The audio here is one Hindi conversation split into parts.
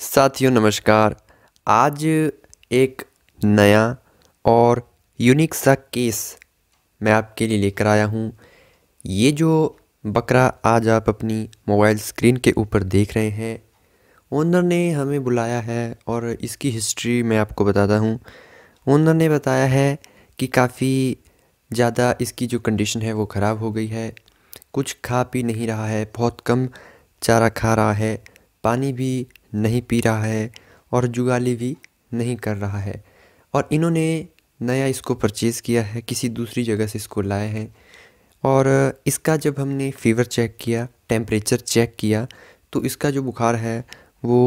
साथियों नमस्कार आज एक नया और यूनिक सा केस मैं आपके लिए लेकर आया हूँ ये जो बकरा आज आप अपनी मोबाइल स्क्रीन के ऊपर देख रहे हैं ओनर ने हमें बुलाया है और इसकी हिस्ट्री मैं आपको बताता हूँ ओनर ने बताया है कि काफ़ी ज़्यादा इसकी जो कंडीशन है वो ख़राब हो गई है कुछ खा पी नहीं रहा है बहुत कम चारा खा रहा है पानी भी नहीं पी रहा है और जुगाली भी नहीं कर रहा है और इन्होंने नया इसको परचेज़ किया है किसी दूसरी जगह से इसको लाए हैं और इसका जब हमने फीवर चेक किया टेम्परेचर चेक किया तो इसका जो बुखार है वो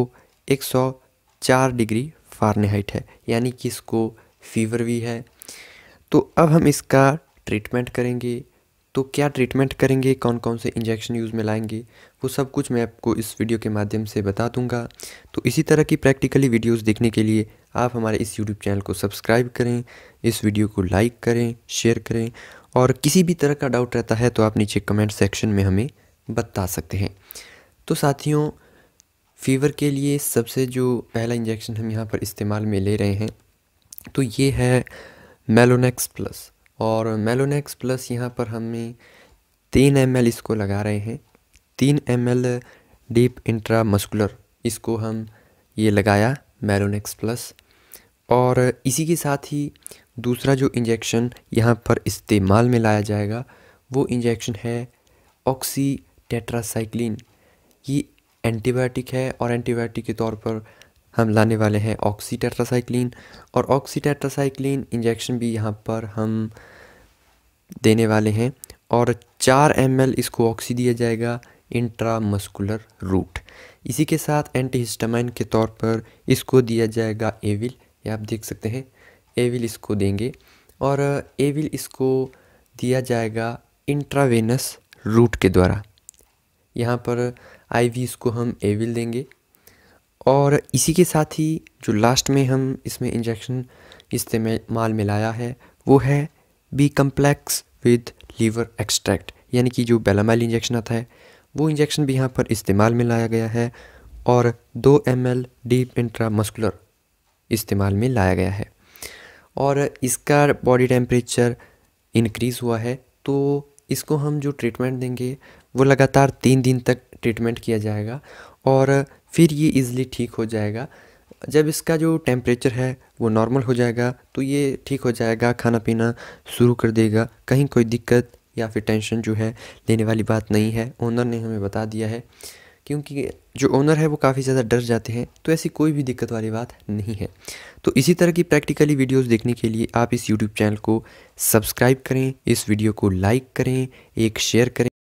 104 डिग्री फारनहाइट है यानी कि इसको फीवर भी है तो अब हम इसका ट्रीटमेंट करेंगे तो क्या ट्रीटमेंट करेंगे कौन कौन से इंजेक्शन यूज़ में लाएंगे वो सब कुछ मैं आपको इस वीडियो के माध्यम से बता दूंगा तो इसी तरह की प्रैक्टिकली वीडियोस देखने के लिए आप हमारे इस यूट्यूब चैनल को सब्सक्राइब करें इस वीडियो को लाइक करें शेयर करें और किसी भी तरह का डाउट रहता है तो आप नीचे कमेंट सेक्शन में हमें बता सकते हैं तो साथियों फीवर के लिए सबसे जो पहला इंजेक्शन हम यहाँ पर इस्तेमाल में ले रहे हैं तो ये है मेलोनेक्स प्लस और मेलोनेक्स प्लस यहाँ पर हमें तीन एम इसको लगा रहे हैं तीन एम डीप इंट्रा मस्कुलर इसको हम ये लगाया मेलोनेक्स प्लस और इसी के साथ ही दूसरा जो इंजेक्शन यहाँ पर इस्तेमाल में लाया जाएगा वो इंजेक्शन है ऑक्सी टेट्रासाइक्लिन ये एंटीबायोटिक है और एंटीबायोटिक के तौर पर हम लाने वाले हैं ऑक्सीटेट्रासाइक्लिन और ऑक्सीटेट्रासाइक्लिन इंजेक्शन भी यहाँ पर हम देने वाले हैं और चार एम इसको ऑक्सी दिया जाएगा इंट्रामस्कुलर रूट इसी के साथ एंटीहिस्टामाइन के तौर पर इसको दिया जाएगा एविल ये आप देख सकते हैं एविल इसको देंगे और एविल इसको दिया जाएगा इंट्रावेनस रूट के द्वारा यहाँ पर आईवी इसको हम एविल देंगे और इसी के साथ ही जो लास्ट में हम इसमें इंजेक्शन इस्तेमाल में लाया है वो है B complex with liver extract यानी कि जो बेलामाइल इंजेक्शन आता है वो इंजेक्शन भी यहाँ पर इस्तेमाल में लाया गया है और दो एम एल डीप मस्कुलर इस्तेमाल में लाया गया है और इसका बॉडी टेम्परेचर इनक्रीज़ हुआ है तो इसको हम जो ट्रीटमेंट देंगे वो लगातार तीन दिन तक ट्रीटमेंट किया जाएगा और फिर ये ईज़िली ठीक हो जाएगा जब इसका जो टेम्परेचर है वो नॉर्मल हो जाएगा तो ये ठीक हो जाएगा खाना पीना शुरू कर देगा कहीं कोई दिक्कत या फिर टेंशन जो है लेने वाली बात नहीं है ओनर ने हमें बता दिया है क्योंकि जो ओनर है वो काफ़ी ज़्यादा डर जाते हैं तो ऐसी कोई भी दिक्कत वाली बात नहीं है तो इसी तरह की प्रैक्टिकली वीडियोस देखने के लिए आप इस यूट्यूब चैनल को सब्सक्राइब करें इस वीडियो को लाइक करें एक शेयर करें